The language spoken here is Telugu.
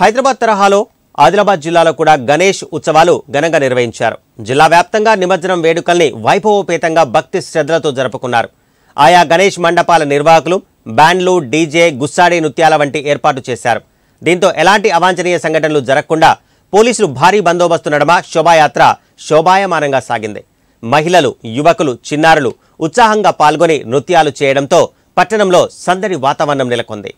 హైదరాబాద్ తరహాలో ఆదిలాబాద్ జిల్లాలో కూడా గణేష్ ఉత్సవాలు ఘనంగా నిర్వహించారు జిల్లా వ్యాప్తంగా నిమజ్జనం వేడుకల్ని వైభవోపేతంగా భక్తి శ్రద్ధలతో జరుపుకున్నారు ఆయా గణేష్ మండపాల నిర్వాహకులు బ్యాండ్లు డీజే గుస్సాడి నృత్యాల వంటి ఏర్పాటు చేశారు దీంతో ఎలాంటి అవాంఛనీయ సంఘటనలు జరగకుండా పోలీసులు భారీ బందోబస్తు నడమ శోభాయాత్ర శోభాయమానంగా సాగింది మహిళలు యువకులు చిన్నారులు ఉత్సాహంగా పాల్గొని నృత్యాలు చేయడంతో పట్టణంలో సందడి వాతావరణం నెలకొంది